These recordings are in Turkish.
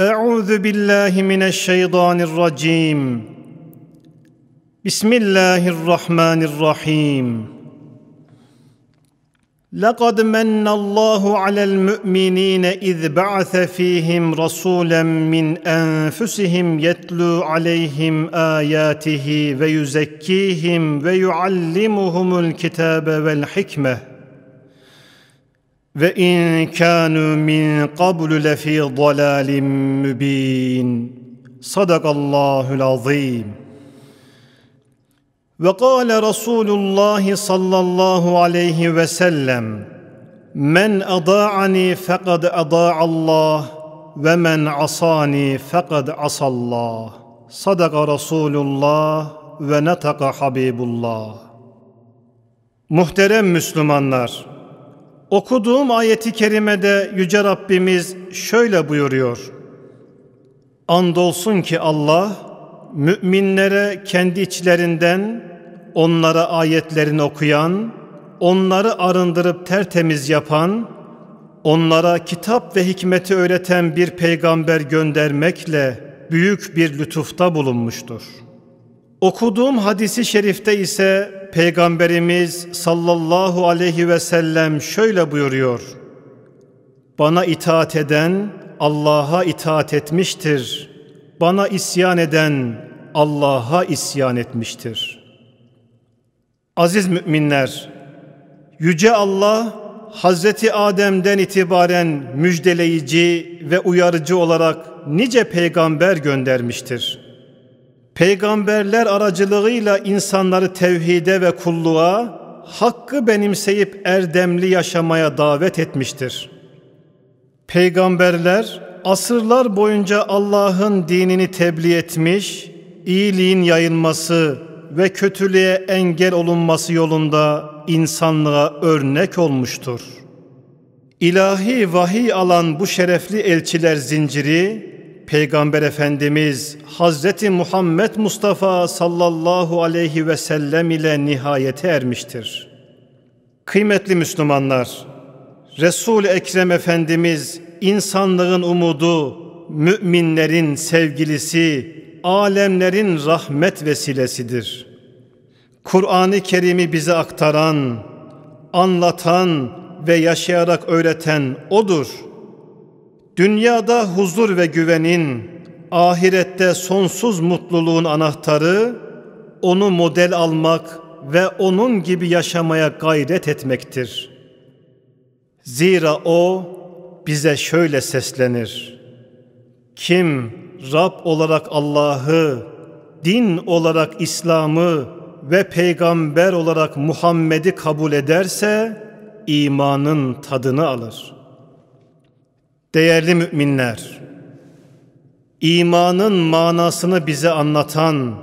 أعوذ بالله من الشيطان الرجيم بسم الله الرحمن الرحيم لقد من الله على المؤمنين إذ بعث فيهم رسولا من أنفسهم يتلو عليهم آياته ويزكيهم ويعلمهم الكتاب والحكمة ve in kanu min qablu lefi dalalim mubin. Sadakallahu'l azim. Ve kâle Resulullah sallallahu aleyhi ve sellem Men ada'ani fekad ada'allah ve men asani fekad Allah Sadaka Resulullah ve netaka Habibullah. Muhterem Müslümanlar! Okuduğum ayeti kerimede Yüce Rabbimiz şöyle buyuruyor. Andolsun ki Allah müminlere kendi içlerinden onlara ayetlerini okuyan, onları arındırıp tertemiz yapan, onlara kitap ve hikmeti öğreten bir peygamber göndermekle büyük bir lütufta bulunmuştur. Okuduğum hadisi şerifte ise Peygamberimiz sallallahu aleyhi ve sellem şöyle buyuruyor. Bana itaat eden Allah'a itaat etmiştir. Bana isyan eden Allah'a isyan etmiştir. Aziz müminler, Yüce Allah Hazreti Adem'den itibaren müjdeleyici ve uyarıcı olarak nice peygamber göndermiştir peygamberler aracılığıyla insanları tevhide ve kulluğa, hakkı benimseyip erdemli yaşamaya davet etmiştir. Peygamberler asırlar boyunca Allah'ın dinini tebliğ etmiş, iyiliğin yayılması ve kötülüğe engel olunması yolunda insanlığa örnek olmuştur. İlahi vahiy alan bu şerefli elçiler zinciri Peygamber Efendimiz Hazreti Muhammed Mustafa sallallahu aleyhi ve sellem ile nihayete ermiştir. Kıymetli Müslümanlar, Resul Ekrem Efendimiz insanlığın umudu, müminlerin sevgilisi, alemlerin rahmet vesilesidir. Kur'an-ı Kerim'i bize aktaran, anlatan ve yaşayarak öğreten odur.'' Dünyada huzur ve güvenin, ahirette sonsuz mutluluğun anahtarı, onu model almak ve onun gibi yaşamaya gayret etmektir. Zira o bize şöyle seslenir. Kim Rab olarak Allah'ı, din olarak İslam'ı ve peygamber olarak Muhammed'i kabul ederse imanın tadını alır.'' Değerli müminler, imanın manasını bize anlatan,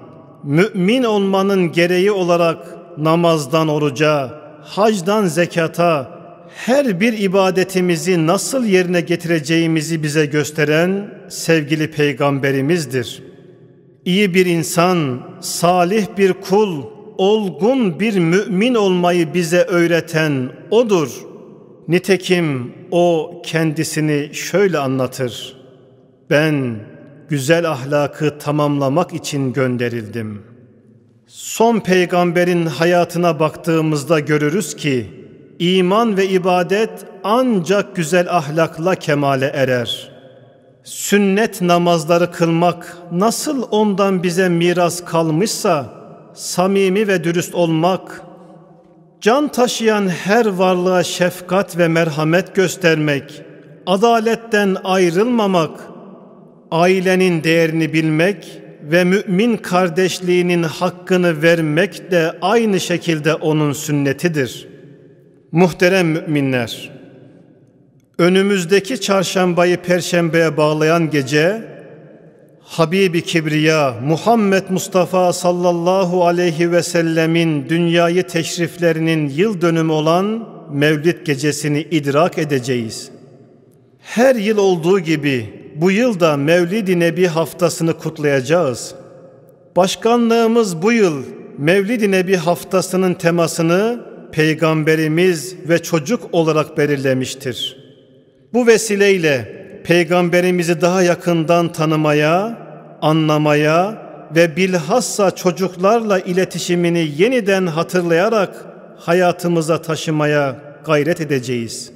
mümin olmanın gereği olarak namazdan oruca, hacdan zekata, her bir ibadetimizi nasıl yerine getireceğimizi bize gösteren sevgili peygamberimizdir. İyi bir insan, salih bir kul, olgun bir mümin olmayı bize öğreten odur. Nitekim o kendisini şöyle anlatır. Ben güzel ahlakı tamamlamak için gönderildim. Son peygamberin hayatına baktığımızda görürüz ki iman ve ibadet ancak güzel ahlakla kemale erer. Sünnet namazları kılmak nasıl ondan bize miras kalmışsa samimi ve dürüst olmak can taşıyan her varlığa şefkat ve merhamet göstermek, adaletten ayrılmamak, ailenin değerini bilmek ve mümin kardeşliğinin hakkını vermek de aynı şekilde onun sünnetidir. Muhterem müminler, önümüzdeki çarşambayı perşembeye bağlayan gece Habibi Kibriya Muhammed Mustafa sallallahu aleyhi ve sellemin dünyayı teşriflerinin yıl dönümü olan Mevlid gecesini idrak edeceğiz. Her yıl olduğu gibi bu yıl da Mevlid-i Nebi haftasını kutlayacağız. Başkanlığımız bu yıl Mevlid-i Nebi haftasının temasını peygamberimiz ve çocuk olarak belirlemiştir. Bu vesileyle peygamberimizi daha yakından tanımaya, anlamaya ve bilhassa çocuklarla iletişimini yeniden hatırlayarak hayatımıza taşımaya gayret edeceğiz.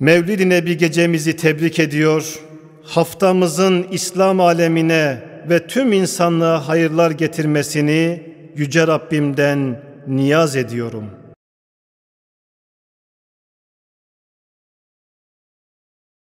Mevlid-i Nebi gecemizi tebrik ediyor. Haftamızın İslam alemine ve tüm insanlığa hayırlar getirmesini yüce Rabbimden niyaz ediyorum.''